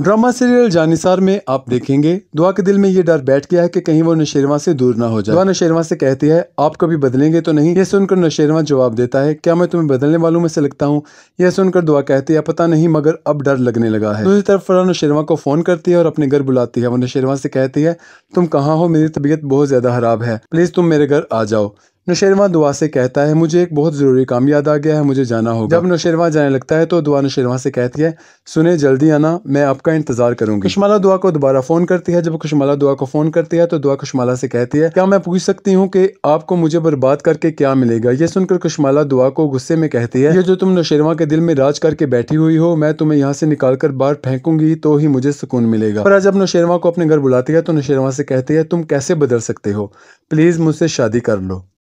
drama serial जानिसार में आप देखेंगे दुआ के दिल में ये डर बैठ गया है कि कहीं वो नशेरवा से दूर ना हो जाए दुआ नशेरवा से कहती है आप कभी बदलेंगे तो नहीं यह सुनकर नशेरवा जवाब देता है क्या मैं तुम्हें बदलने वालों में से लगता हूँ यह सुनकर दुआ कहती है पता नहीं मगर अब डर लगने लगा है दूसरी तरफ फरा नशेरवा को फोन करती है और अपने घर बुलाती है वो नशेरवा से कहती है तुम कहाँ हो मेरी तबीयत बहुत ज्यादा खराब है प्लीज तुम मेरे घर आ जाओ नशेरवा दुआ से कहता है मुझे एक बहुत ज़रूरी काम याद आ गया है मुझे जाना होगा जब नौशेरवा जाने लगता है तो दुआ नौशेरवा से कहती है सुने जल्दी आना मैं आपका इंतजार करूंगी खुशमाला दुआ को दोबारा फ़ोन करती है जब खुशमाला दुआ को फ़ोन करती है तो दुआ खुशमाला से कहती है क्या मैं पूछ सकती हूँ कि आपको मुझे बर्बाद करके क्या मिलेगा ये सुनकर खुशमाला दुआ को गुस्से में कहती है ये जो तुम नौशेरवा के दिल में राज करके बैठी हुई हो मैं तुम्हें यहाँ से निकाल कर बाहर फेंकूंगी तो ही मुझे सुकून मिलेगा पर जब नौशेरवा को अपने घर बुलाती है तो नौशेरवा से कहती है तुम कैसे बदल सकते हो प्लीज़ मुझसे शादी कर लो